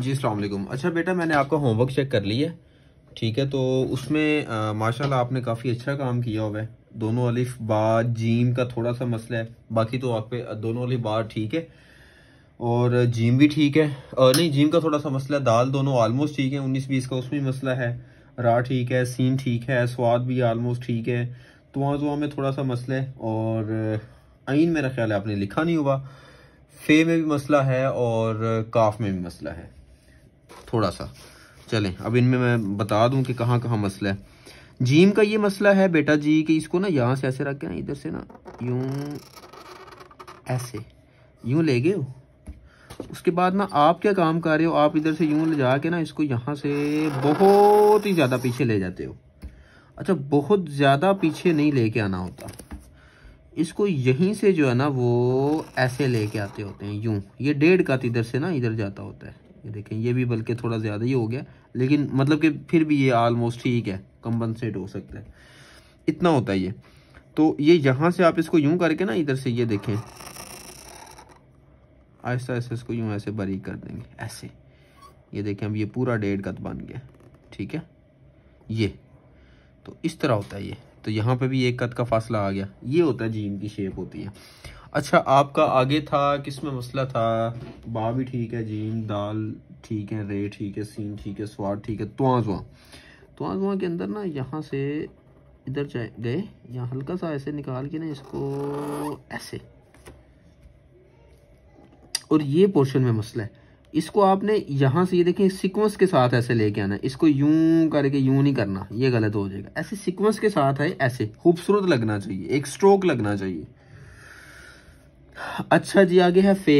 जी अलैक्म अच्छा बेटा मैंने आपका होमवर्क चेक कर लिया है ठीक है तो उसमें माशाल्लाह आपने काफ़ी अच्छा काम किया हुआ है दोनों अलिफ बा जीम का थोड़ा सा मसला है बाकी तो आप पे दोनों अलिफ बा ठीक है और जीम भी ठीक है और नहीं जीम का थोड़ा सा मसला है दाल दोनों आलमोस्ट ठीक है उन्नीस बीस का उसमें मसला है रा ठीक है सीन ठीक है स्वाद भी आलमोस्ट ठीक है तो वहाँ तो में थोड़ा सा मसला है और आइन मेरा ख्याल है आपने लिखा नहीं हुआ फे में भी मसला है और काफ में भी मसला है थोड़ा सा चलें अब इनमें मैं बता दूं कि कहाँ कहाँ मसला है जीम का ये मसला है बेटा जी कि इसको ना यहाँ से ऐसे रख के ना इधर से ना यूं ऐसे यूं ले गए हो उसके बाद ना आप क्या काम कर रहे हो आप इधर से यूं ले जा के ना इसको यहाँ से बहुत ही ज़्यादा पीछे ले जाते हो अच्छा बहुत ज़्यादा पीछे नहीं लेके आना होता इसको यहीं से जो है ना वो ऐसे लेके आते होते हैं यूं ये डेढ़ का इधर से ना इधर जाता होता है ये देखें ये भी बल्कि थोड़ा ज़्यादा ही हो गया लेकिन मतलब कि फिर भी ये ऑलमोस्ट ठीक है कम्पनसेट हो सकता है इतना होता है ये तो ये यहाँ से आप इसको यूं करके ना इधर से ये देखें ऐसा आहिस्ता इसको यूं ऐसे बारीक कर देंगे ऐसे ये देखें अब ये पूरा डेढ़ गत बन गया ठीक है ये तो इस तरह होता है ये तो यहाँ पे भी एक कद का फासला आ गया ये होता है जीन की शेप होती है अच्छा आपका आगे था किस में मसला था बा भी ठीक है जीन दाल ठीक है रे ठीक है सीन ठीक है स्वाद ठीक है तो तुआजुआ के अंदर ना यहाँ से इधर जाए गए यहाँ हल्का सा ऐसे निकाल के ना इसको ऐसे और ये पोर्शन में मसला है इसको आपने यहाँ से ये देखें सिक्वेंस के साथ ऐसे लेके आना इसको यूं करके यूं नहीं करना ये गलत हो जाएगा ऐसे सिक्वेंस के साथ है ऐसे खूबसूरत लगना चाहिए एक स्ट्रोक लगना चाहिए अच्छा जी आगे है फे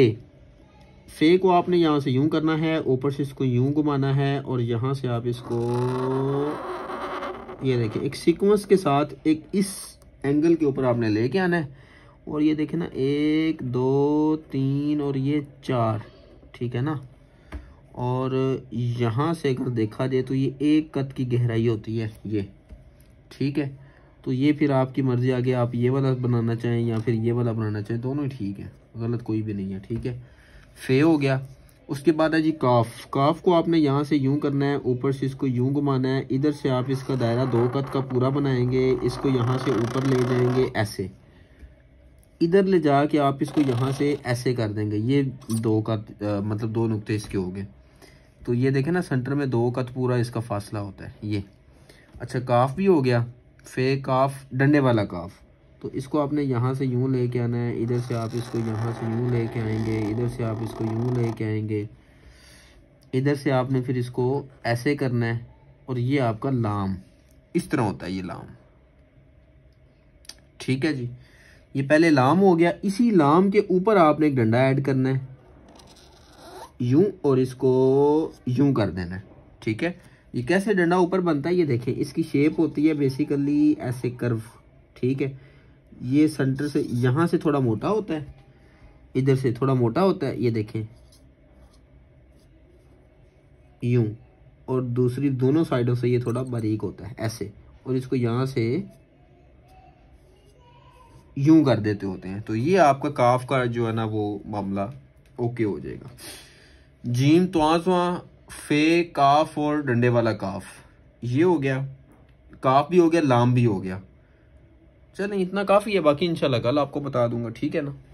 फे को आपने यहाँ से यूं करना है ऊपर से इसको यूं घुमाना है और यहाँ से आप इसको ये देखिए एक सीक्वेंस के साथ एक इस एंगल के ऊपर आपने लेके आना है और ये देखें ना एक दो तीन और ये चार ठीक है ना और यहाँ से अगर देखा जाए तो ये एक कद की गहराई होती है ये ठीक है तो ये फिर आपकी मर्ज़ी आगे आप ये वाला बनाना चाहें या फिर ये वाला बनाना चाहें दोनों ठीक है गलत कोई भी नहीं है ठीक है फे हो गया उसके बाद है जी काफ काफ को आपने यहाँ से यूं करना है ऊपर से इसको यूं घुमाना है इधर से आप इसका दायरा दो कद का पूरा बनाएंगे इसको यहाँ से ऊपर ले जाएंगे ऐसे इधर ले जा के आप इसको यहाँ से ऐसे कर देंगे ये दो कद मतलब दो नुकते इसके हो गए तो ये देखें ना सेंटर में दो कद पूरा इसका फासला होता है ये अच्छा काफ भी हो गया फे काफ डंडे वाला काफ तो इसको आपने यहाँ से यूँ लेके आना है इधर से आप इसको यहाँ से यूँ लेके आएंगे इधर से आप इसको यूँ लेके आएंगे इधर से आपने फिर इसको ऐसे करना है और ये आपका लाम इस तरह होता है ये लाम ठीक है जी ये पहले लाम हो गया इसी लाम के ऊपर आपने एक डंडा ऐड करना है यूं और इसको यूं कर देना है ठीक है ये कैसे डंडा ऊपर बनता है ये देखें इसकी शेप होती है बेसिकली ऐसे कर्व ठीक है ये सेंटर से यहाँ से थोड़ा मोटा होता है इधर से थोड़ा मोटा होता है ये देखें यूं और दूसरी दोनों साइडों से ये थोड़ा बारीक होता है ऐसे और इसको यहाँ से यूं कर देते होते हैं तो ये आपका काफ का जो है ना वो मामला ओके हो जाएगा जीम तो फे काफ और डंडे वाला काफ ये हो गया काफ भी हो गया लाम भी हो गया चलें इतना काफ़ी है बाकी इंशाल्लाह कल आपको बता दूंगा ठीक है ना